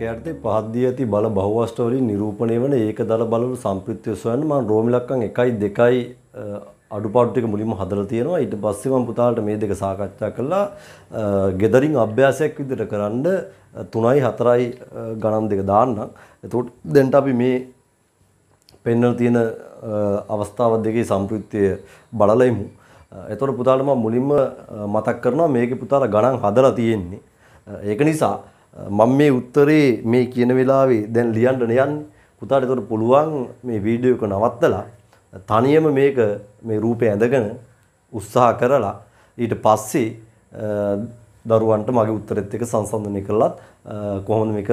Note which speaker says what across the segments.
Speaker 1: ඒක යටතේ පහද්දී ඇති බල බහුවස්ට වලින් නිරූපණය වන ඒකදල බලවල සම්ප්‍රිත්‍ය සොයන්න මම රෝමිලක්කන් 1යි 2යි අඩුපාඩු ටික මුලින්ම හදලා තියෙනවා ඊට පස්සේ මම පුතාලට මේ දෙක සාකච්ඡා කළා gederin අභ්‍යාසයක් විදිහට කරන්න 3යි 4යි ගණන් දෙක දාන්නම් එතකොට දැන්ට අපි මේ පෙන්වලා තියෙන අවස්ථාව දෙකේ සම්ප්‍රිත්‍ය බලලෙමු එතකොට පුතාලට මම මුලින්ම මතක් කරනවා මේකේ පුතාලා ගණන් හදලා තියෙන්නේ ඒක නිසා මම මේ උත්තරේ මේ කියන වෙලාවේ දැන් ලියන්න යන්නේ. පුතාට ඒතකොට පුළුවන් මේ වීඩියෝ එක නවත්තලා තනියම මේක මේ රූපේ ඇඳගෙන උත්සාහ කරලා ඊට පස්සේ දරුවන්ට මගේ උත්තරෙත් එක සංසන්දනය කළත් කොහොමද මේක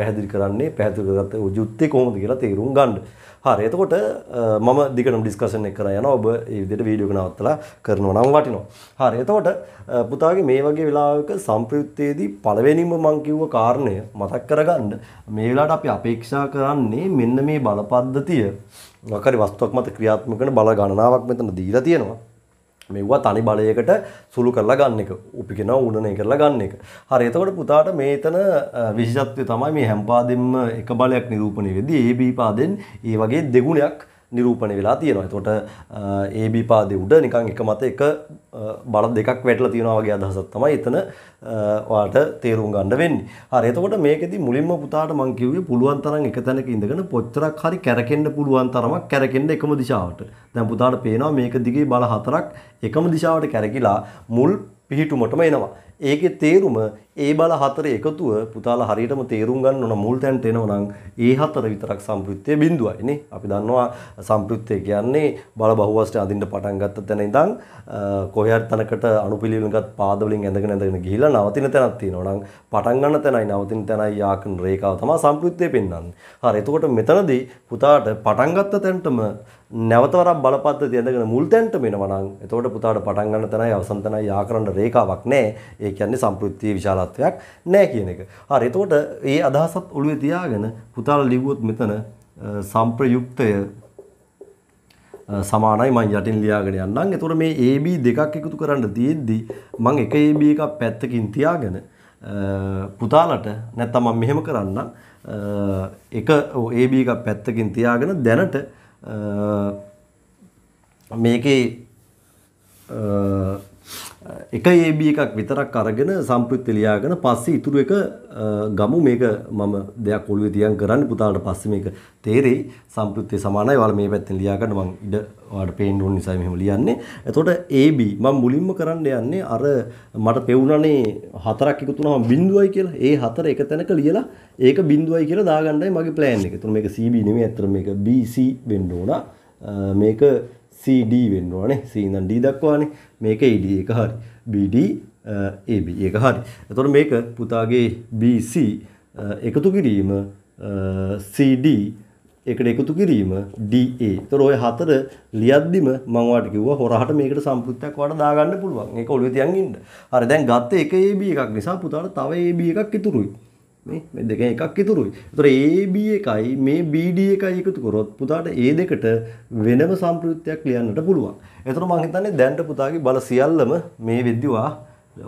Speaker 1: පැහැදිලි කරන්නේ පැහැදිලි කරගත්ත යුත්තේ කොහොමද කියලා තේරුම් ගන්න. හරි. එතකොට මම දිගටම ඩිස්කෂන් එක කරා යනවා. ඔබ මේ විදිහට වීඩියෝ එක නවත්තලා කරනවා නම් වටිනවා. හරි. එතකොට පුතාගේ මේ වගේ වෙලාවක සම්ප්‍රයුත්තේදී පළවෙනිම මම කිව්ව කාරණය මතක් කරගන්න. මේ වෙලාවට අපි අපේක්ෂා කරන්නේ මෙන්න මේ බලපද්ධතිය මොකක් හරි වස්තුවක් මත ක්‍රියාත්මක කරන බල ගණනාවක් මෙතන දීලා තියෙනවා. මෙව්වා තනි බලයකට සුළු කරලා ගන්න එක උපිකෙන උඩනය කරලා ගන්න එක හරි එතකොට පුතාට මේතන විශෂත්වය තමයි මේ හැම්පාදෙන්ම එක බලයක් නිරූපණය වෙදී ඒ බීපාදෙන් ඒ වගේ දෙගුණයක් නිරූපණය වෙලා තියෙනවා. එතකොට AB පාදේ උඩ නිකන් එක මත එක බල දෙකක් වැටලා තියෙනවා වගේ අදහසක් තමයි එතන ඔයාලට තේරුම් ගන්න වෙන්නේ. හරි. එතකොට මේකෙදි මුලින්ම පුතාට මම කිව්වේ පුළුවන් තරම් එක තැනක ඉඳගෙන පොච්චරක් හරි කැරකෙන්න පුළුවන් තරමක් කැරකෙන්න එකම දිශාවට. දැන් පුතාට පේනවා මේක දිගේ බල හතරක් එකම දිශාවට කැරකිලා මුල් පිහිටුමටම එනවා. ඒකේ තේරුම ඒ බල හතරේ එකතුව පුතාලා හරියටම තේරුම් ගන්න ඕන මුල් තැනට එනවා නම් ඒ හතර විතරක් සම්පෘත්තයේ බිඳුවයි නේ. අපි දන්නවා සම්පෘත්තය කියන්නේ බල බහුවස්ට අදින්න පටන් ගත්ත තැන ඉඳන් කොහේ හරි තැනකට අණුපිළිවෙලකට පාද වලින් ඇඳගෙන ඇඳගෙන ගිහිල්ලා නවතින තැනක් තියෙනවා. නම් පටන් ගන්න තැනයි නවතින තැනයි යාකන රේඛාව තමයි සම්පෘත්තය පෙන්වන්නේ. හරි එතකොට මෙතනදී පුතාට පටන් ගත්ත තැනටම නැවතවරක් බලපත්‍ර තියඳගෙන මුල් තැන්ට මෙනවා නම් එතකොට පුතාට පටන් ගන්න තැනයි අවසන් තැනයි යාකරන රේඛාවක් නැහැ. ඒ කියන්නේ සම්පෘක්තිය විශාලත්වයක් නැහැ කියන එක. හරි එතකොට මේ අදහසත් ඔළුවේ තියාගෙන පුතාලා ලිව්වොත් මෙතන සම්ප්‍රයුක්තය සමානයි මං යටින් ලියාගෙන යන්නම්. ඒතර මේ AB දෙකක් එකතු කරන්න තියෙද්දි මං එක AB එකක් පැත්තකින් තියාගෙන පුතාලට නැත්තම් මම මෙහෙම කරන්නම්. එක AB එකක් පැත්තකින් තියාගෙන දැනට මේකේ එක AB එකක් විතරක් අරගෙන සම්ප්‍රිත් ලියාගෙන පස්සේ ඉතුරු එක ගමු මේක මම දෙයක් ඔළුවේ තියන් කරන්න පුතාලට පස්සේ මේක තේරෙයි සම්ප්‍රිත්තේ සමානයි ඔයාලා මේ පැත්තෙන් ලියා ගන්න මම ඉඩ ඔයාලට පේන්න ඕන නිසා මෙහෙම ලියන්නේ එතකොට AB මම මුලින්ම කරන්න යන්නේ අර මට පෙවුනනේ හතරක් එකතු වුණාම බිඳුවයි කියලා ඒ හතර එක තැනක ලියලා ඒක බිඳුවයි කියලා දාගන්නයි මගේ plan එක. එතකොට මේක CB නෙමෙයි අතර මේක BC වෙන්න ඕන. මේක CD වෙන්න ඕනේ. C ඉඳන් D දක්වානේ. මේක AD e එක හරි. BD AB e එක හරි. එතකොට මේක පුතාගේ BC එකතු කිරීම CD ඒකට එකතු කිරීම DA. ඒතර ඔය හතර ලියද්දිම මම ඔයාලට කිව්වා හොරහට මේකට සම්පෘක්තයක් ඔයාලට දාගන්න පුළුවන්. ඒක ඔළුවේ තියන් ඉන්න. හරි දැන් ගත්ත එක AB එකක් නිසා පුතාට තව AB එකක් ඉතුරුයි. මේ දෙකෙන් එකක් ඉතුරුයි. ඒතර AB එකයි මේ BD එකයි එකතු කරොත් පුතාට ඒ දෙකට වෙනම සම්ප්‍රයුක්තයක් ලියන්නට පුළුවන්. ඒතර මම හිතන්නේ දැන්ට පුතාගේ බල සියල්ලම මේ වෙද්දිවා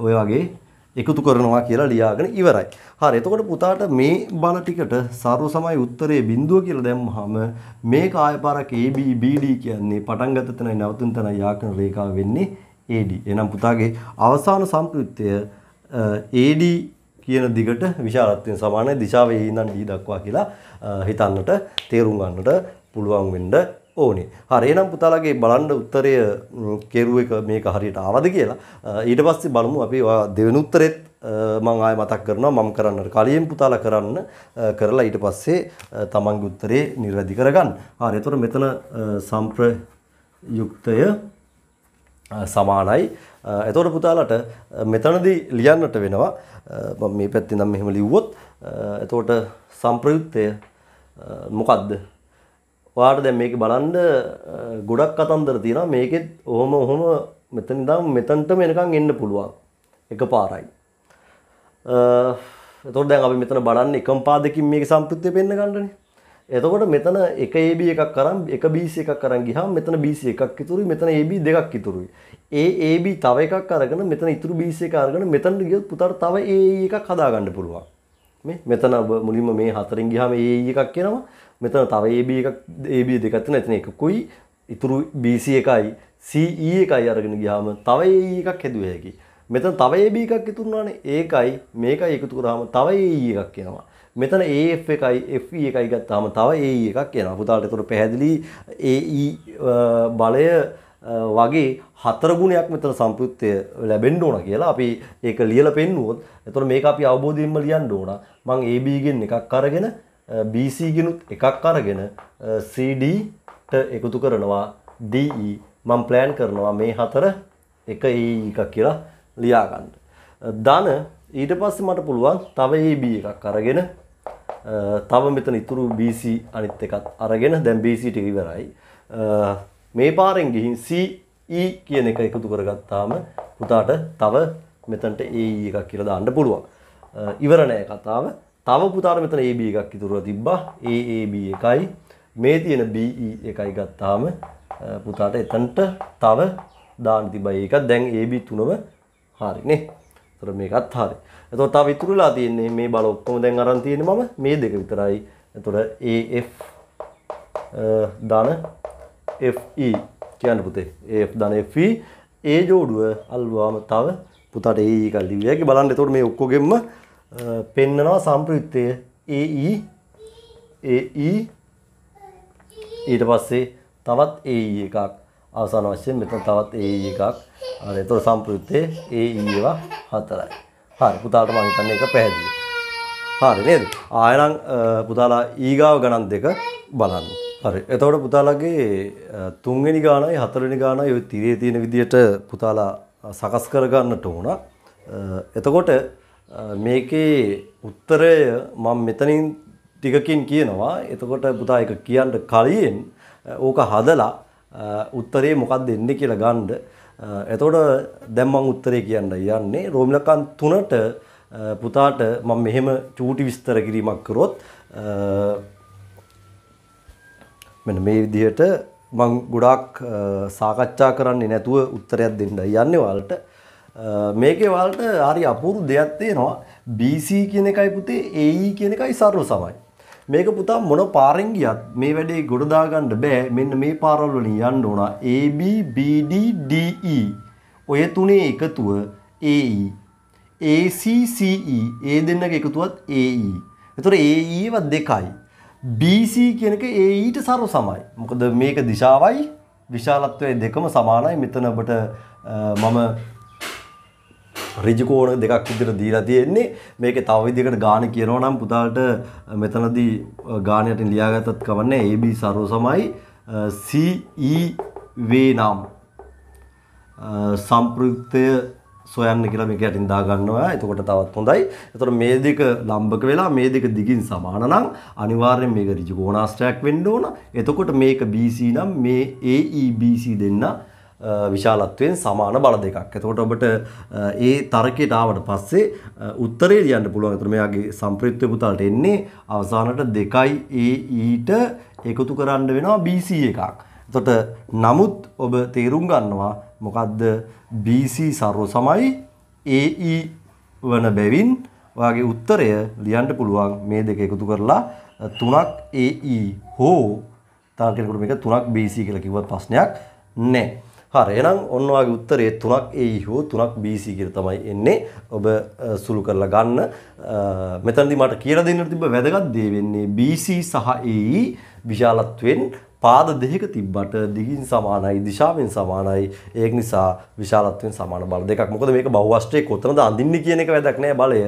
Speaker 1: ඔය වගේ එකතු කරනවා කියලා ලියාගෙන ඉවරයි. හරි. එතකොට පුතාට මේ බල ටිකට සර්ව සමයි උත්තරේ බිඳුව කියලා දැම්මහම මේක ආයපාරක් AB BD කියන්නේ පටන් ගත තැනයි නැවතුන තැනයි යාකන රේඛාව වෙන්නේ AD. එහෙනම් පුතාගේ අවසාන සම්ප්‍රයුක්තය AD කියන දිගට විශාලත්වයෙන් සමානයි දිශාවේ ඉඳන් D දක්වා කියලා හිතන්නට තේරුම් ගන්නට පුළුවන් වෙන්න ඕනේ. හරි එහෙනම් පුතාලාගේ බලන්න උත්තරය කෙරුව එක මේක හරියට ආවද කියලා. ඊට පස්සේ බලමු අපි දෙවෙනි උත්තරෙත් මම ආයෙ මතක් කරනවා මම කරන්නට කලින් පුතාලා කරන්න කරලා ඊට පස්සේ තමන්ගේ උත්තරේ නිර්වැදි කරගන්න. හරි එතකොට මෙතන සම්ප්‍රයුක්තය සමානයි එතකොට පුතාලට මෙතනදී ලියන්නට වෙනවා. මම මේ පැත්තෙන් නම් මෙහෙම ලිව්වොත් එතකොට සම්ප්‍රයුක්තය මොකද්ද? ඔයාලට දැන් මේක බලන්න ගොඩක් කතන්දර තියෙනවා. මේකෙත් ඔහොම ඔහොම මෙතන ඉඳන් මෙතනටම එනකන් එන්න පුළුවන්. එකපාරයි. එතකොට දැන් අපි මෙතන බලන්නේ එකම පාදකින් මේකේ සම්ප්‍රයුක්තය පෙන්න ගන්නනේ. එතකොට මෙතන එක AB එකක් කරම් එක BC එකක් කරන් ගිහම මෙතන BC එකක් ඉතුරුයි මෙතන AB දෙකක් ඉතුරුයි. ඒ AB තව එකක් අරගෙන මෙතන ඉතුරු BC එක අරගෙන මෙතනට ගියොත් පුතාට තව AE එකක් හදාගන්න පුළුවන්. මේ මෙතන මුලින්ම මේ හතරෙන් ගිහම AE එකක් එනවා. මෙතන තව AB එකක් AB දෙකක් තියෙනවා. එතන එකකුයි ඉතුරු BC එකයි CE එකයි අරගෙන ගියාම තව AE එකක් හැදුවේ හැකි. මෙතන තව AB එකක් ඉතුරුනානේ. ඒකයි මේකයි එකතු කරාම තව AE එකක් එනවා. මෙතන AF එකයි FE එකයි ගත්තාම තව AE එකක් එනවා. පුතාලට ඒතර පැහැදිලි AE බලය වගේ හතර ගුණයක් මෙතන සම්පෘත්‍ය ලැබෙන්න ඕන කියලා අපි ඒක ලියලා පෙන්නුවොත් එතකොට මේක අපි අවබෝධයෙන්ම ලියන්න ඕන. මං AB ගෙන් එකක් අරගෙන BC ගෙනුත් එකක් අරගෙන CD ට එකතු කරනවා DE මම plan කරනවා මේ හතර එක AE එකක් කියලා ලියා ගන්න. ධන ඊට පස්සේ මට පුළුවන් තව AB එකක් අරගෙන තව මෙතන ඉතුරු BC අනිත් එකත් අරගෙන දැන් BC ටික ඉවරයි. මේ පාරෙන් ගිහින් CE කියන එක එකතු කරගත්තාම පුතාට තව මෙතනට AE එකක් කියලා දාන්න පුළුවන්. ඉවර නෑ කතාව. තව පුතාට මෙතන AB එකක් ඉතුරුව තිබ්බා. AAB එකයි මේ තියෙන BE එකයි ගත්තාම පුතාට එතනට තව දාන්න තිබ්බා. ඒකත් දැන් AB තුනම හරිනේ. ඒතර මේකත් හරියි. එතකොට තාම ඉතුරුලා තියෙන්නේ මේ බල ඔක්කොම දැන් අරන් තියෙන්නේ මම මේ දෙක විතරයි. එතකොට AF ධන FE කියන්න පුතේ. AF ධන FE ඒ جوړුව අල්වාම තව පුතාට AE එකක් ලිව්වා. ඒක බලන්න එතකොට මේ ඔක්කොගෙම පෙන්නනවා සම්ප්‍රයුක්තය AE AE ඊට පස්සේ තවත් AE එකක් අවසාන වශයෙන් මෙතන තවත් AE එකක්. අර එතකොට සම්ප්‍රයුක්තයේ AE ඒවා හතරයි. හරි පුතාලට මං හිතන්නේ ඒක පැහැදිලි. හරි නේද? ආයෙනම් පුතාලා ඊගාව ගණන් දෙක බලන්න. හරි. එතකොට පුතාලාගේ තුන්වෙනි ගානයි හතරවෙනි ගානයි ওই තිරේ තියෙන විදියට පුතාලා සකස් කරගන්නට ඕන. එතකොට මේකේ උත්තරය මම මෙතනින් ටිකකින් කියනවා. එතකොට පුතා ඒක කියන්න කලින් ඕක හදලා උත්තරේ මොකක්ද එන්නේ කියලා ගන්න. එතකොට දැන් මම උත්තරේ කියන්න යන්නේ රෝමිලකන් තුනට පුතාට මම මෙහෙම චූටි විස්තර කිරීමක් කරොත් මෙන්න මේ විදිහට මං ගොඩාක් සාකච්ඡා කරන්නේ නැතුව උත්තරයක් දෙන්න යන්නේ වලට මේකේ වලට හරි අපූරු දෙයක් තියෙනවා BC කියන එකයි පුතේ AE කියන එකයි සර්ව සමයි මේක පුතා මොන පාරෙන් ගියත් මේ වැඩේ ගොඩදා ගන්න බෑ මෙන්න මේ පාරවල් වලින් යන්න ඕන A B B D D E ඔය තුනේ එකතුව AE A C C E ඒ දෙන්නගේ එකතුවත් AE එතකොට AE ව දෙකයි BC කියන එක AE ට සර්ව සමයි මොකද මේක දිශාවයි විශාලත්වයේ දෙකම සමානයි මෙතන ඔබට මම රිජිකෝණ දෙකක් විදිර දීලා තියෙන්නේ මේක තව විදිකට ගාන කියනවා නම් පුතාලට මෙතනදී ගානයට ලියාගත්තත් කවන්නේ AB සරෝ සමයි CE වේ නම් සම්පෘක්තය සොයන්න කියලා මේක යටින් දාගන්නවා. එතකොට තවත් හොඳයි. එතකොට මේ දෙක ලම්බක වෙලා මේ දෙක දිගින් සමාන නම් අනිවාර්යෙන් මේක ඍජු කෝණාශ්‍රයක් වෙන්න ඕන. එතකොට මේක BC නම් මේ AEBC දෙන්න විශාලත්වයෙන් සමාන බල දෙකක්. එතකොට ඔබට ඒ තර්කයට ආවට පස්සේ උත්තරේ ලියන්න පුළුවන්. එතකොට මෙයාගේ සම්ප්‍රිත්‍ය පුතාලට එන්නේ අවසානට 2යි ඒ ඊට එකතු කරන්න වෙනවා BC එකක්. එතකොට නමුත් ඔබ තේරුම් ගන්නවා මොකද්ද BC සර්ව සමයි AE වන බැවින් ඔයාගේ උත්තරය ලියන්න පුළුවන් මේ දෙක එකතු කරලා 3ක් AE හෝ තව කෙනෙකුට මේක 3ක් BC කියලා කිව්වත් ප්‍රශ්නයක් නැහැ. හරි එහෙනම් ඔන්න ඔයාගේ උත්තරේ 3ක් A හෝ 3ක් BC කියලා තමයි එන්නේ. ඔබ සුළු කරලා ගන්න. මෙතනදී මට කියලා දෙන්න තිබ්බ වැදගත් දේ වෙන්නේ BC සහ AE විශාලත්වයෙන් පාද දෙකක තිබ්බට දිගින් සමානයි දිශාවෙන් සමානයි ඒක නිසා විශාලත්වයෙන් සමාන බල දෙකක් මොකද මේක බහුවස්ත්‍රයේ කොතනද අඳින්නේ කියන එක වැදක් නෑ බලය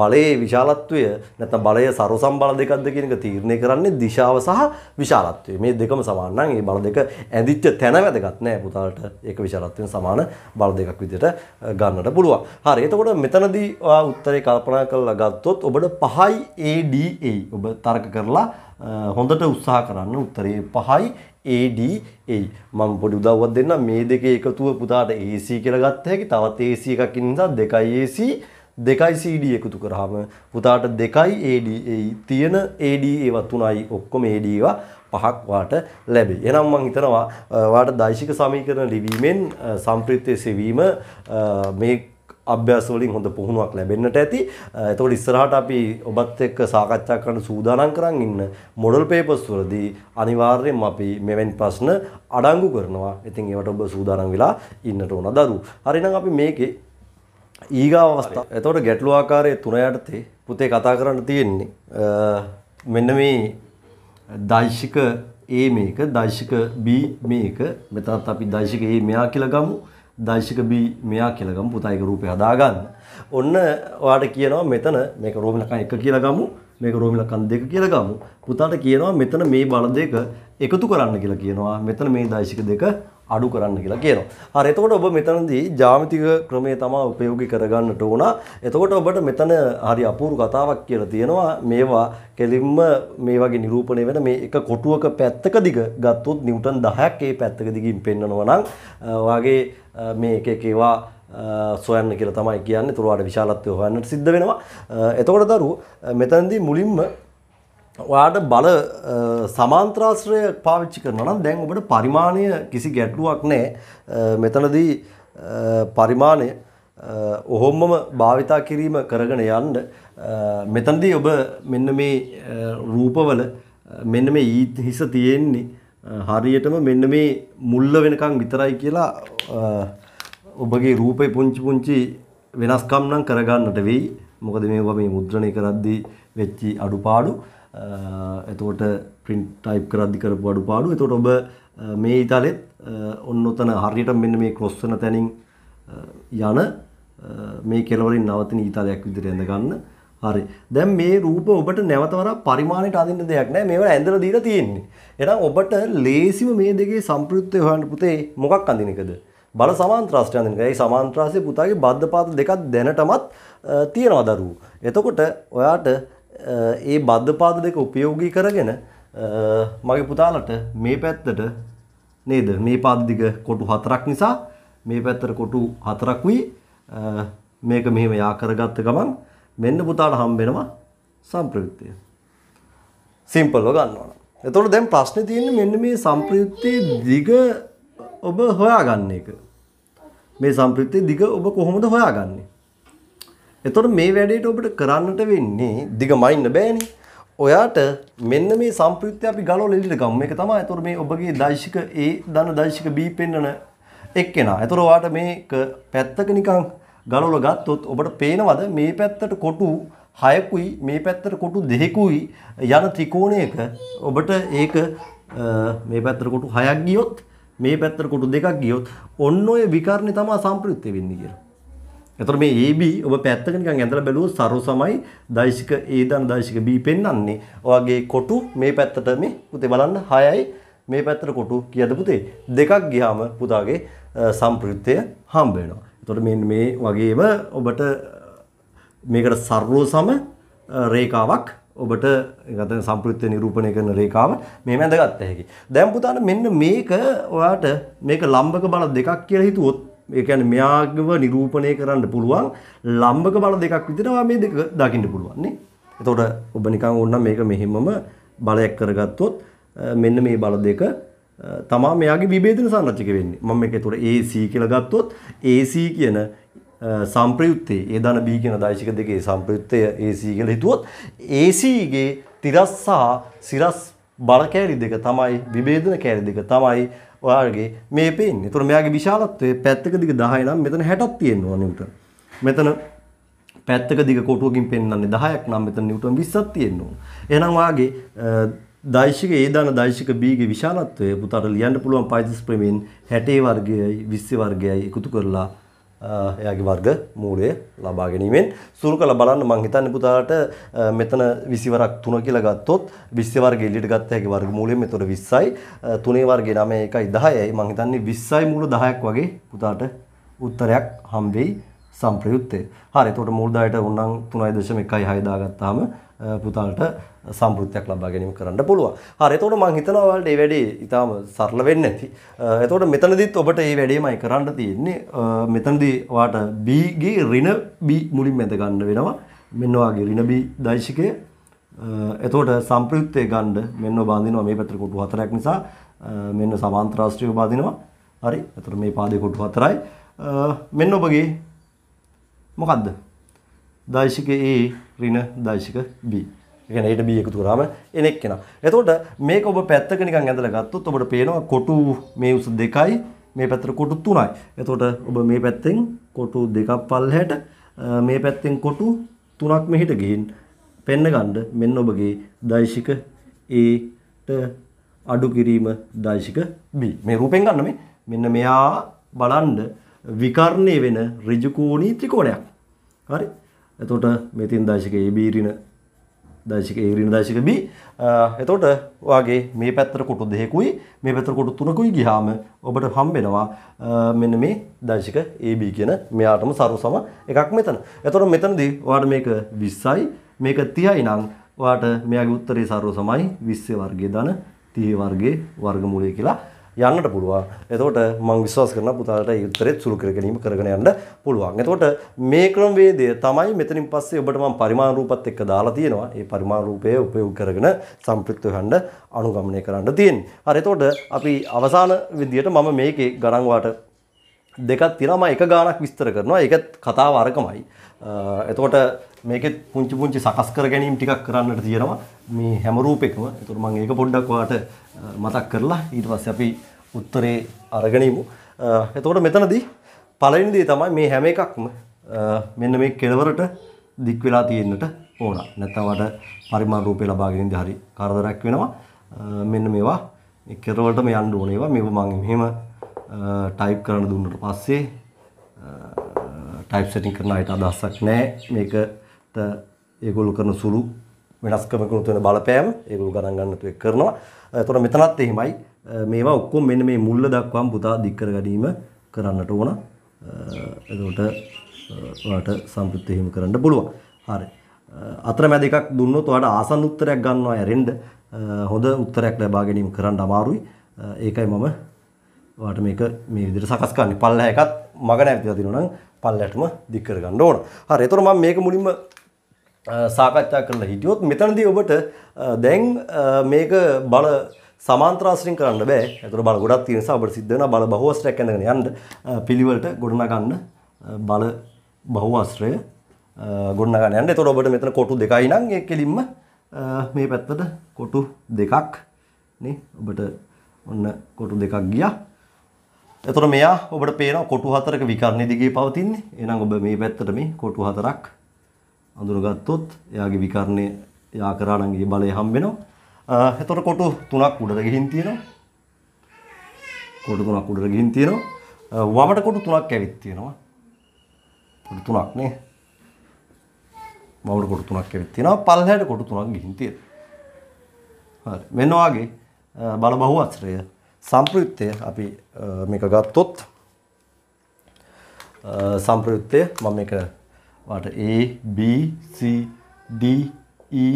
Speaker 1: බලයේ විශාලත්වය නැත්නම් බලය සරසම් බල දෙකක්ද කියන එක තීරණය කරන්නේ දිශාව සහ විශාලත්වය මේ දෙකම සමාන නම් මේ බල දෙක ඇඳිච්ච තැන වැදගත් නෑ පුතාලට ඒක විශාලත්වයෙන් සමාන බල දෙකක් විදිහට ගන්නට පුළුවන් හරි එතකොට මෙතනදී ඔයා උත්තරේ කල්පනා කරලා ගත්තොත් ඔබට 5 ADA ඔබ තර්ක කරලා හොඳට උත්සාහ කරන්න උත්තරේ පහයි ADA මම පොඩි උදව්වක් දෙන්නම් මේ දෙකේ එකතුව පුතාට AC කියලා ගත්ත හැකි තවත් AC එකක් ඉන්න නිසා 2 AC දෙකයි CD එකතු කරාම පුතාට දෙකයි ADA තියෙන ADA ඒවත් උනායි ඔක්කොම ADA ඒවා පහක් වාට ලැබේ. එහෙනම් මම හිතනවා වාට දෛශික සමීකරණ ලිවීමෙන් සම්ප්‍රිත්තේ සෙවීම මේ අභ්‍යාසවලින් හොඳ පුහුණුවක් ලැබෙන්නට ඇති. එතකොට ඉස්සරහට අපි ඔබත් එක්ක සාකච්ඡා කරන්න සූදානම් කරන් ඉන්න මොඩල් පේපර්ස් වලදී අනිවාර්යයෙන්ම අපි මෙවැනි ප්‍රශ්න අඩංගු කරනවා. ඉතින් ඒවට ඔබ සූදානම් වෙලා ඉන්නට ඕන දරු. හරිනම් අපි මේකේ ඊගාව අවස්ථාව. එතකොට ගැටළු ආකාරයේ තුන යටතේ පුතේ කතා කරන්න තියෙන්නේ මෙන්න මේ දෛශික A මේක, දෛශික B මේක, මෙතනත් අපි දෛශික A මෙයා කියලා ගමු. දර්ශක බී මෙයා කියලගම් පුතායික රූපය හදාගන්න. ඔන්න වාට කියනවා මෙතන මේක රෝමිලකන් එක කියලගමු මේක රෝමිලකන් දෙක කියලගමු පුතාට කියනවා මෙතන මේ බල දෙක එකතු කරන්න කියලා කියනවා මෙතන මේ දර්ශක දෙක අඩු කරන්න කියලා කියනවා. හරි එතකොට ඔබ මෙතනදී ජ්‍යාමිතික ක්‍රමය තමයි ප්‍රයෝගික කරගන්නට ඕන. එතකොට ඔබට මෙතන හරි අපූර්ව කතාවක් කියලා තියෙනවා. මේවා කෙලින්ම මේ වගේ නිරූපණය වෙන මේ එක කොටුවක පැත්තක දිග ගත්තොත් නිව්ටන් 10ක් ඒ පැත්තක දිගින් පෙන්නනවා නම් වාගේ මේ එක එක ඒවා සොයන්න කියලා තමයි කියන්නේ තුරවාට විශාලත්වය හොයන්නට සිද්ධ වෙනවා එතකොට දරුවෝ මෙතනදී මුලින්ම ඔයාට බල සමාන්ත්‍රාශ්‍රය පාවිච්චි කරනවා නම් දැන් ඔබට පරිමාණය කිසි ගැටලුවක් නැහැ. මෙතනදී පරිමාණය ඔහොමම භාවිතා කිරීම කරගෙන යන්න මෙතනදී ඔබ මෙන්න මේ රූපවල මෙන්න මේ ඊත් හිස තියෙන්නේ හරියටම මෙන්න මේ මුල්ල වෙනකං විතරයි කියලා ඔබගේ රූපය පුංචි පුංචි වෙනස්කම් නම් කරගන්නට වෙයි මොකද මේවා මේ මුද්‍රණය කරද්දී වෙච්චි අඩුපාඩු එතකොට print type කරද්දි කරපු අඩුපාඩු එතකොට ඔබ මේ ඉතාලෙත් ඔන්න ඔතන හරියට මෙන්න මේ ක්‍රොස් වෙන තැනින් යන මේ කෙලවරින් නවතින ඉතාලයක් විදිහට ඇඳ ගන්න හරි දැන් මේ රූප ඔබට නැවතවර පරිමාණයට අඳින්න දෙයක් නෑ මේවා ඇඳලා දීලා තියෙන්නේ. එහෙනම් ඔබට ලේසිම මේ දෙකේ සම්පෘක්තය හොයන්න පුතේ මොකක් අඳින එකද? බල සමාන්ත්‍රාස්ත්‍ය අඳින එක. ඒ සමාන්ත්‍රාස්ත්‍ය පුතාගේ බද්ධපාත දෙකක් දැනටමත් තියෙනවා දරුවෝ. එතකොට ඔයාට ඒ බද්ධපාත දෙක උපයෝගී කරගෙන මගේ පුතාලට මේ පැත්තට නේද මේ පාද දිග කොටු හතරක් නිසා මේ පැත්තට කොටු හතරක් වී මේක මෙහෙම යා කරගත්ත ගමන් මෙන්න පුතාට හම්බෙනවා සම්ප්‍රයුක්තය. සිම්පල්ව ගන්නවා. එතකොට දැන් ප්‍රශ්නේ තියෙන්නේ මෙන්න මේ සම්ප්‍රයුක්තයේ දිග ඔබ හොයාගන්න එක. මේ සම්ප්‍රයුක්තයේ දිග ඔබ කොහොමද හොයාගන්නේ? එතකොට මේ වැඩේට ඔබට කරන්නට වෙන්නේ දිග මයින්න බෑනේ. ඔයාට මෙන්න මේ සම්ප්‍රයුක්තය අපි ගලවලා එළියට ගමු. මේක තමයි. එතකොට මේ ඔබගේ දෛශික A ධන දෛශික B පෙන්නන එක්කෙනා. එතකොට ඔයාට මේක පැත්තක නිකන් ගලවල ගත්තොත් ඔබට පේනවද මේ පැත්තට කොටු හයකුයි මේ පැත්තට කොටු දෙහෙකුයි යන ත්‍රිකෝණයක ඔබට ඒක මේ පැත්තට කොටු හයක් ගියොත් මේ පැත්තට කොටු දෙකක් ගියොත් ඔන්න ඔය විකර්ණේ තමයි සම්ප්‍රයුක්ත වෙන්නේ කියලා. එතකොට මේ AB ඔබ පැත්තක නිකන් ඇඳලා බැලුවොත් සරු සමයි දෛශික A දන දෛශික B පෙන්වන්නේ. ඔයගේ කොටු මේ පැත්තට මේ පුතේ බලන්න 6යි මේ පැත්තට කොටු කියද පුතේ. දෙකක් ගියාම පුතාගේ සම්ප්‍රයුත්තය හම්බ වෙනවා. එතකොට මෙන්න මේ වගේම ඔබට මේකට සරලව සම රේඛාවක් ඔබට ගත සම්පෘත්‍ය නිරූපණය කරන රේඛාව මේ මැද ගත්ත හැකි. දැන් පුතාට මෙන්න මේක ඔයාට මේක ලම්බක බල දෙකක් කියලා හිතුවොත් ඒ කියන්නේ මෙයාගව නිරූපණය කරන්න පුළුවන් ලම්බක බල දෙකක් විදිහට ඔයා මේ දෙක දකින්න පුළුවන් නේ. එතකොට ඔබ නිකන් ඕනනම් මේක මෙහෙමම බලයක් කරගත්තොත් මෙන්න මේ බල දෙක තමා මෙයාගේ විභේදන සංරචක වෙන්නේ. මම මේකේ උඩ AC කියලා ගත්තොත් AC කියන සම්ප්‍රයුත්තේ A ධන B කියන දෛශික දෙකේ සම්ප්‍රයුත්තය AC කියලා හිතුවොත් AC ගේ තිරස් සහ සිරස් බර කැරි දෙක තමයි විභේදන කැරි දෙක තමයි ඔයාගේ මේ පේන්නේ. ඒතර මෙයාගේ විශාලත්වය පැත්තක දිග 10 නම් මෙතන 60ක් තියෙනවා නිව්ටන්. මෙතන පැත්තක දිග කොටුවකින් පෙන්වන්නේ 10ක් නම් මෙතන නිව්ටන් 20ක් තියෙනවා. එහෙනම් ඔයාගේ දෛශික ඒ දාන දෛශික බීගේ විශාලත්වය පුතාට ලියන්න පුළුවන් පයිසස් ප්‍රමයෙන් 60 වර්ගයයි 20 වර්ගයයි එකතු කරලා එයාගේ වර්ග මූලය ලබා ගැනීමෙන් සුරු කළ බලන්න මං හිතන්නේ පුතාට මෙතන 20 වරක් 3 කියලා ගත්තොත් 20 වර්ගය එළියට ගත්ත හැකි වර්ග මූලයෙන් මෙතන 20යි 3 වර්ගය 9 1යි 10යි මං හිතන්නේ 20යි මූල 10ක් වගේ පුතාට උත්තරයක් හම් වෙයි සම්ප්‍රයුත්තේ. හරි. එතකොට මුල් දායට උනම් 3.16 දාගත්තාම පුතාලට සම්පෘතියක් ලබා ගැනීම කරන්න පුළුවන්. හරි. එතකොට මම හිතනවා ඔයාලට මේ වැඩේ ඊටාම සරල වෙන්නේ නැති. එතකොට මෙතනදිත් ඔබට මේ වැඩේමයි කරන්න තියෙන්නේ. මෙතනදී ඔයාට B ගේ ඍණ B මුලින් මැද ගන්න වෙනවා. මෙන්න ඔයාගේ ඍණ B දෛශිකය. එතකොට සම්පෘත්තයේ ගන්න මෙන්න බඳිනවා මේ පැත්තට කොටු හතරක් නිසා මෙන්න සමාන්තරාශ්‍රීව බඳිනවා. හරි. එතකොට මේ පාදේ කොටු හතරයි. මෙන්න ඔබගේ මොකද්ද? දායිසික A ඍණ දායිසික B. ඒ කියන්නේ ඒට B එකතු කරාම එන එක එනවා. එතකොට මේක ඔබ පැත්තක නිකන් ඇඳලා ගත්තොත් ඔබට පේනවා කොටු මේ උස දෙකයි මේ පැත්තට කොටු තුනයි. එතකොට ඔබ මේ පැත්තෙන් කොටු දෙකක් පල්ලෙහාට මේ පැත්තෙන් කොටු තුනක් මෙහිට ගිහින් පෙන්න ගන්න මෙන්න ඔබගේ දායිසික A ට අඩු කිරීම දායිසික B. මේ රූපෙන් ගන්න මේ මෙන්න මෙයා බලන්න විකර්ණය වෙන ඍජුකෝණී ත්‍රිකෝණයක්. හරි. එතකොට මෙතින් දශක AB ඍණ දශක A ඍණ දශක B. එතකොට ඔයාගේ මේ පැත්තට කොටු දෙකකුයි මේ පැත්තට කොටු තුනකුයි ගියාම ඔබට හම්බෙනවා මෙන්න මේ දශක AB කියන මෙයාටම සරු සම එකක් මෙතන. එතකොට මෙතනදී ඔයාට මේක 20යි මේක 30යි නම් ඔයාට මෙයාගේ උත්තරේ සරු සමයි 20 වර්ගය ධන 30 වර්ගයේ වර්ගමූලය කියලා යන්නට පුළුවන්. එතකොට මම විශ්වාස කරනවා පුතාලට ඒ උත්තරෙත් සුළු කර ගැනීම කරගෙන යන්න පුළුවන්. එතකොට මේ ක්‍රමවේදය තමයි මෙතනින් පස්සේ ඔබට මම පරිමාණ රූපත් එක්ක දාලා තියෙනවා. ඒ පරිමාණ රූපය උපයෝග කරගෙන සම්ප්‍රයුක්ත වෙන්න අනුගමනය කරන්න තියෙන්නේ. හරි එතකොට අපි අවසාන විදියට මම මේකේ ගණන් වාට දෙකක් තියෙනවා එක ගානක් විස්තර කරනවා ඒකත් කතාව අරකමයි එතකොට මේකෙත් පුංචි පුංචි සකස් කර ගැනීම ටිකක් කරන්නට තියෙනවා මේ හැම රූපෙකම එතකොට මම ඒක පොඩ්ඩක් ඔයාලට මතක් කරලා ඊට පස්සේ අපි උත්තරේ අරගෙනීමු එතකොට මෙතනදී පළවෙනි දේ තමයි මේ හැම එකක්ම මෙන්න මේ කෙළවරට දික් වෙලා තියෙන්නට ඕන නැත්නම් වට පරිමාණ රූපේ ලබාගෙන ඉඳි හරි කරදරයක් වෙනවා මෙන්න මේවා කෙළවරටම යන්න ඕනේ ඒවා මේව මම මෙහෙම ටයිප් කරන්න දුන්නට පස්සේ ටයිප් සෙටින් කරන අයට අදහසක් නෑ මේකට ඒගොල්ලෝ කරන සුළු වෙනස්කමකුණු තියෙන බලපෑම ඒගොල්ලෝ ගණන් ගන්නතු එක් කරනවා. එතකොට මෙතනත් එහෙමයි මේවා ඔක්කොම මෙන්න මේ මුල්ල දක්වාම පුතා දික් කර ගැනීම කරන්නට ඕන. එතකොට ඔයාලට සම්පූර්ණ එහෙම කරන්න පුළුවන්. හරි. අතරමැද එකක් දුන්නොත් ඔයාලට ආසන්න උත්තරයක් ගන්නවා ඇරෙන්න හොඳ උත්තරයක් ලබා ගැනීම කරන්න අමාරුයි. ඒකයි මම වාට මේක මේ විදිහට සකස් කරන්න. පල්ලහ එකත් මග නැතිලා තිනවා නම් පල්ලහටම දික් කරගන්න ඕන. හරි. එතකොට මම මේක මුලින්ම සාකච්ඡා කරලා හිටියොත් මෙතනදී ඔබට දැන් මේක බල සමාන්ත්‍රාශ්‍රයෙන් කරන්න බෑ. ඒතර බල ගොඩක් තියෙන නිසා ඔබට සිද්ධ වෙනවා බල බහුවස්ත්‍රයක් ඇඳගෙන යන්න පිළිවෙලට ගොඩනගා ගන්න බල බහුවස්ත්‍රය ගොඩනගා ගන්න යන්න. ඒතර ඔබට මෙතන කොටු දෙකයි නම් ඒ කෙලින්ම මේ පැත්තට කොටු දෙකක් නේ ඔබට ඔන්න කොටු දෙකක් ගියා. එතකොට මෙයා ඔබට පේනවා කොටු හතරක විකර්ණයේ දිගේ පවතින්නේ. එහෙනම් ඔබ මේ පැත්තට මේ කොටු හතරක් අඳුනගත්තොත් එයාගේ විකර්ණය එයා කරා නම් ඒ බලය හම් වෙනවා. එතකොට කොටු තුනක් උඩට ගිහින් තියෙනවා. කොටු තුනක් උඩට ගිහින් තියෙනවා. වමට කොටු තුනක් ඇවිත් තියෙනවා. කොටු තුනක් නේ. මවුල කොටු තුනක් ඇවිත් තියෙනවා පල්හැට කොටු තුනක් ගිහින් තියෙනවා හරි මෙන්න වාගේ බලබහුව අස්රය සම්ප්‍රයුත්තය අපි මේක ගත්තොත් සම්ප්‍රයුත්තය මම එක වාට A B C D E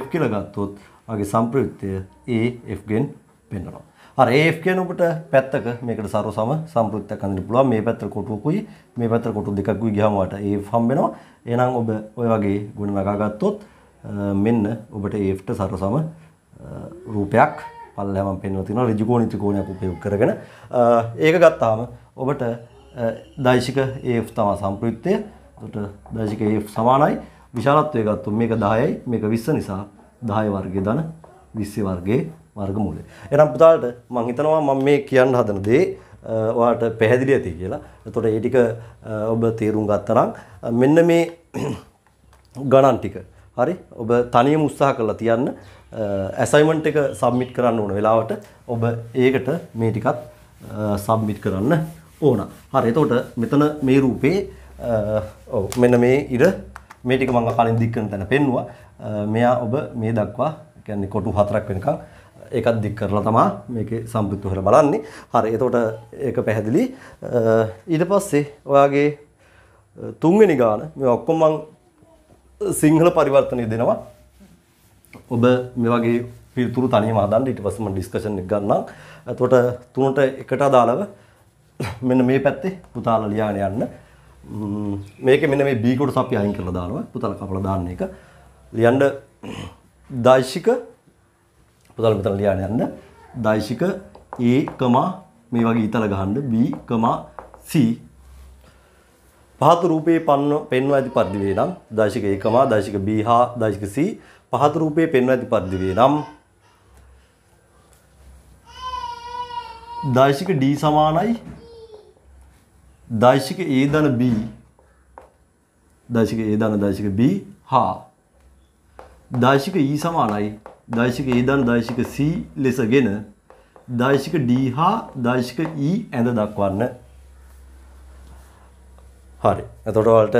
Speaker 1: F කියලා ගත්තොත් ආගේ සම්ප්‍රයුත්තය A F ගෙන් පෙන්වනවා. අර AF කියන ඔබට පැත්තක මේකට සරව සම සම්ප්‍රයුත්තයක් අඳින්න පුළුවන්. මේ පැත්තට කොටුවකුයි මේ පැත්තට කොටු දෙකකුයි ගියාම වාට AF හම්බ වෙනවා. එහෙනම් ඔබ ওই වගේ ගුණ නගා ගත්තොත් මෙන්න ඔබට AF ට සරව සම රූපයක් පල්ලහම පෙන්ව තිනවා රජකෝණ ත්‍රිකෝණයක් උපයෝග කරගෙන ඒක ගත්තාම ඔබට දෛශික AF තමයි සම්ප්‍රයුක්තය. එතකොට දෛශික AF සමානයි විශාලත්වය ගත්තොත් මේක 10යි මේක 20 නිසා 10 වර්ගය ධන 20 වර්ගයේ වර්ගමූලය. එහෙනම් පුතාලට මම හිතනවා මම මේ කියන්න හදන දේ ඔයාට පැහැදිලි ඇති කියලා. එතකොට ඒ ටික ඔබ තේරුම් ගත්තනම් මෙන්න මේ ගණන් ටික හරි ඔබ තනියම උත්සාහ කරලා තියන්න ඇසයිමන්ට් එක සබ්මිට් කරන්න ඕන වෙලාවට ඔබ ඒකට මේ ටිකත් සබ්මිට් කරන්න ඕන. හරි. එතකොට මෙතන මේ රූපේ ඔව් මෙන්න මේ ඉර මේ ටික මම කලින් දික් කරන තැන පෙන්නුවා. මෙයා ඔබ මේ දක්වා කියන්නේ කොටු හතරක් වෙනකන් ඒකත් දික් කරලා තමා මේකේ සම්පූර්ණ හොර බලන්නේ. හරි. එතකොට ඒක පැහැදිලි. ඊට පස්සේ ඔයාගේ තුන්වෙනි ගාන මේ ඔක්කොම සිංහල පරිවර්තනය දෙනවා. ඔබ මේ වගේ පිළිතුරු තනියම හදන්න ඊට පස්සේ මම ඩිස්කෂන් එක ගන්නම්. එතකොට තුනට එකට අදාළව මෙන්න මේ පැත්තේ පුතාලා ලියාගෙන යන්න. මේක මෙන්න මේ B කොටස අපි අයින් කරලා දානවා. පුතාලා කපලා දාන්න එක. ලියන්න දෛශික පුතාලා මෙතන ලියාගෙන යන්න. දෛශික A, මේ වගේ ඊතල ගහන්න B, C පහත රූපේ පන්න පෙන්වා ඇති පරිදි වේ නම් දෛශික A, දෛශික B හා දෛශික C පහත රූපයේ පෙන්ව ඇති පරිදි නම් දායිසික D සමානයි දායිසික A ධන B දායිසික A ධන දායිසික B හා දායිසික E සමානයි දායිසික A ධන දායිසික C ලෙසගෙන දායිසික D හා දායිසික E ඇඳ දක්වන්න හරි ඇතොටවලට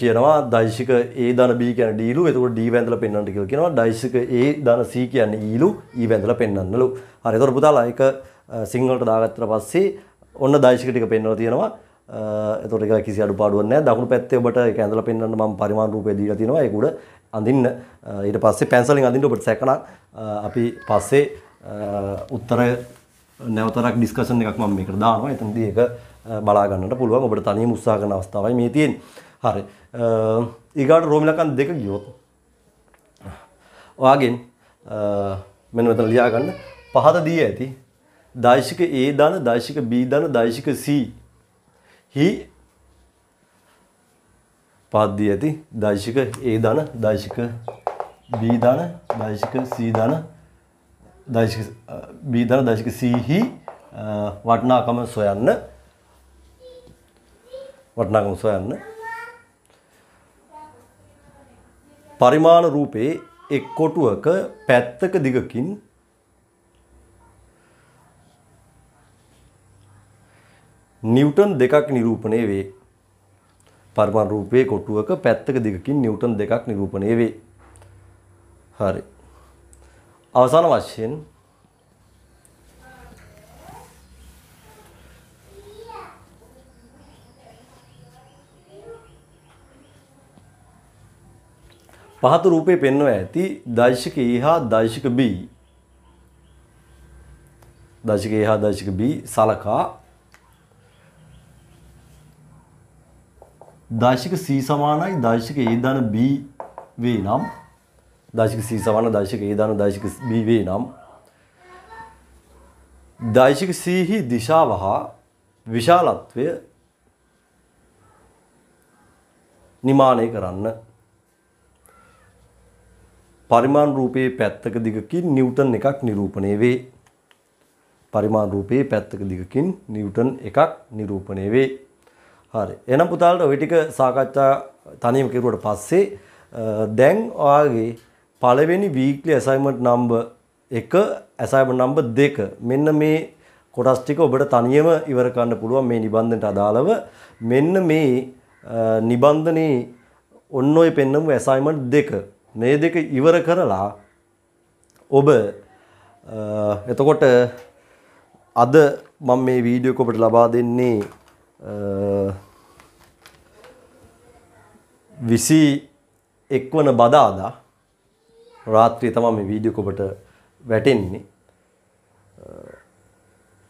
Speaker 1: කියනවා දයිශික ඒ දන බී කියන ඩීලු එතකට ඩී වැඳල පෙන්න්නට කියල කියෙනවා ඩයිශික ඒ දන සී කියන්න ඊලු e ඒ e වැඳල පෙන්න්නලු හරි තොර පුතාලා එක සිංහලට දාගත්තර පස්සේ ඔන්න දයිශික ටික පෙන්න්නව තියෙනවා එතොට කිසි අඩු පාඩුවන්න දකුණු පැත්තේ ඔබට එක ඇඳල පෙන්න්න ම පරිමාණ රූපය දීලා තියෙනවා ඒකුඩ අඳින්න ඊට පස්සේ පැන්සලින් අඳින්න ඔබට සැකන අපි පස්සේ උත්තර නැවතරක් ඩිස්කෂන් එකක් මම මේකට දානවා එතනදී ඒක බලාගන්නට පුළුවන් ඔබට තනියම උත්සාහ කරන අවස්ථාවයි මේ තියෙන්නේ. හරි. ඊගාට රෝමිලකන් දෙක ගියොත් ඔයාගෙන් මෙන්න මෙතන ලියා ගන්න පහත දී ඇති දාශික A ධන දාශික B ධන දාශික C හි පහත දී ඇති දාශික A ධන දාශික B ධන දාශික C ධන දාශික B ධන දාශික C හි වටිනාකම සොයන්න වටිනාකම සොයන්න. පරිමාණ රූපේ එක් කොටුවක පැත්තක දිගකින් නිව්ටන් දෙකක් නිරූපණය වේ. පරිමාණ රූපයේ කොටුවක පැත්තක දිගකින් නිව්ටන් දෙකක් නිරූපණය වේ. හරි. අවසාන වශයෙන් පහත රූපේ පෙන්ව ඇති දර්ශක A හා දර්ශක B දර්ශක A හා දර්ශක B සලකා දර්ශක C සමානයි දර්ශක A ධන B වේ නම් දර්ශක C සමාන දර්ශක A ධන දර්ශක B වේ නම් දර්ශක C හි දිශාව හා විශාලත්වය නිමානය කරන්න පරිමාණ රූපයේ පැත්තක දිගකින් නිව්ටන් එකක් නිරූපණය වේ. පරිමාණ රූපයේ පැත්තක දිගකින් නිව්ටන් එකක් නිරූපණය වේ. හරි. එහෙනම් පුතාලට ওই ටික සාකච්ඡා තනියම කෙරුවට පස්සේ දැන් ඔයාගේ පළවෙනි weekly assignment number 1 assignment number 2 මෙන්න මේ කොටස් ටික ඔබට තනියම ඉවර කරන්න පුළුවන් මේ නිබන්ධනට අදාළව මෙන්න මේ නිබන්ධනේ ඔන්න ඔය පෙන්නමු ඇසයින්මන්ට් 2 මේ දෙක ඉවර කරලා ඔබ එතකොට අද මම මේ වීඩියෝ එක ඔබට ලබා දෙන්නේ විසි එක්වන බදාදා රාත්‍රිය තමයි මේ වීඩියෝ එක ඔබට වැටෙන්නේ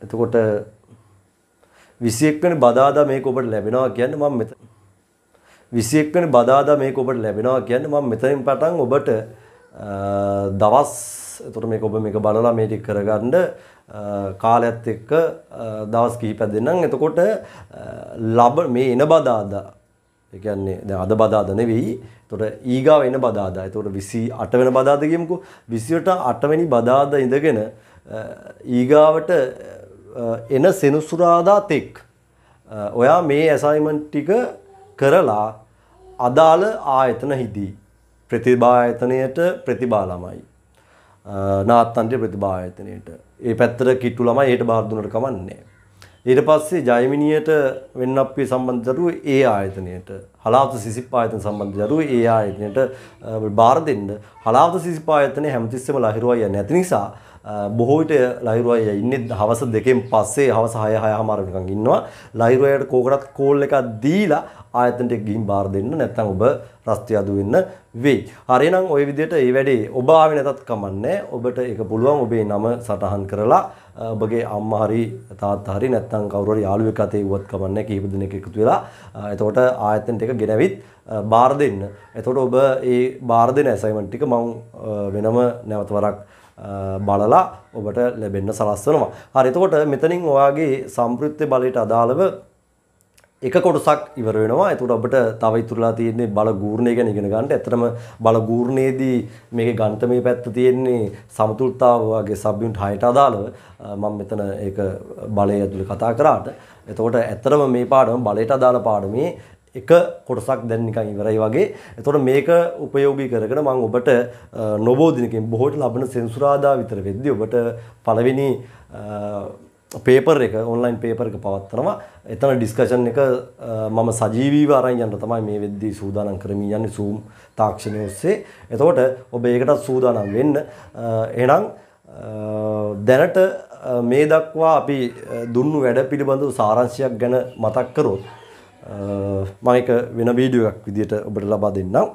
Speaker 1: එතකොට විසි එක්වන බදාදා මේක ඔබට ලැබෙනවා කියන්නේ මම මෙතන විසියෙක් වෙන බදාදා මේක ඔබට ලැබෙනවා කියන්නේ මම මෙතනින් පටන් ඔබට දවස් එතකොට මේක ඔබ මේක බලලා මේ ටික කරගන්න කාලයත් එක්ක දවස් කිහිපයක් දෙන්නම් එතකොට ලබ මේ එන බදාදා ඒ කියන්නේ දැන් අද බදාදා නෙවෙයි එතකොට ඊගාව එන බදාදා එතකොට 28 වෙන බදාදා කියමුකෝ 28 8 වෙනි බදාදා ඉඳගෙන ඊගාවට එන සෙනසුරාදා තෙක් ඔයා මේ ඇසයිමන්ට් ටික කරලා අදාළ ආයතන හිදී. ප්‍රතිභායතනයට ප්‍රතිබා ළමයි. නාත්තන්ත්‍ර ප්‍රතිභායතනයට. ඒ පැත්තට කිට්ටු ළමයි ඒට බාර දුන්නට කමන්නේ. ඊට පස්සේ ජයමිනියට වෙන්නප්පිය සම්බන්ධ දරුවෝ ඒ ආයතනයට හලාවත සිසිප් ආයතන සම්බන්ධ දරුවෝ ඒ ආයතනයට බාර දෙන්න හලාවත සිසිප් ආයතනයේ හැමතිස්සෙම ලහිරු අයියා නැති නිසා බොහෝ විට ලහිරු අයියා ඉන්නේ හවස දෙකෙන් පස්සේ හවස 6 6:00 හමාර වෙනකන් ඉන්නවා ලහිරු අයියාට කෝකටත් කෝල් එකක් දීලා ආයතනට ගිහින් බාර දෙන්න නැත්නම් ඔබ රස්ති අඩු වෙන්න වෙයි. හරිනම් ওই විදිහට මේ වැඩේ ඔබ ආවේ නැතත් කමන්නේ. ඔබට ඒක පුළුවන් ඔබේ නම සටහන් කරලා ඔබගේ අම්මා හරි තාත්තා හරි නැත්නම් කවුරු හරි යාළුවෙක් අතේ වුවත් කමන්නේ කීප දිනක එකතු වෙලා එතකොට ආයතනට එක ගෙනවිත් බාර දෙන්න. එතකොට ඔබ ඒ බාර දෙන ඇසයින්මන්ට් ටික මම වෙනම නැවත වරක් බලලා ඔබට ලැබෙන්න සලස්වනවා. හරි එතකොට මෙතනින් ඔයාගේ සම්ප්‍රයුක්ත බලයට අදාළව එක කොටසක් ඉවර වෙනවා එතුට ඔබට තව ඉතුරලා තියෙන්නේ බල ගූර්ණය ගැන ඉගෙන ගන්නට ඇත්තටම බල ගූර්ණයේදී මේකේ ගණිතමය පැත්ත තියෙන්නේ සමතුලිතතාව වගේ සබ්යුනිට් 6ට අදාළව මම මෙතන ඒක බලය ඇතුළේ කතා කරාට එතකොට ඇත්තටම මේ පාඩම බලයට අදාළ පාඩමේ එක කොටසක් දැන් නිකන් ඉවරයි වගේ. එතකොට මේක ප්‍රයෝගී කරගෙන මම ඔබට නොබෝධිනකින් බොහෝට ලබන සෙන්සුරාදා විතර වෙද්දී ඔබට පළවෙනි පේපර් එක ඔන්ලයින් පේපර් එක පවත්වනවා එතන ඩිස්කෂන් එක මම සජීවීව අරන් යන්න තමයි මේ වෙද්දී සූදානම් කරමින් යන්නේ Zoom තාක්ෂණය ඔස්සේ. එතකොට ඔබ ඒකටත් සූදානම් වෙන්න. එහෙනම් දැනට මේ දක්වා අපි දුන්නු වැඩ පිළිබඳව සාරාංශයක් ගැන මතක් කරොත් මම එක වෙන වීඩියෝ එකක් විදියට ඔබට ලබා දෙන්නම්.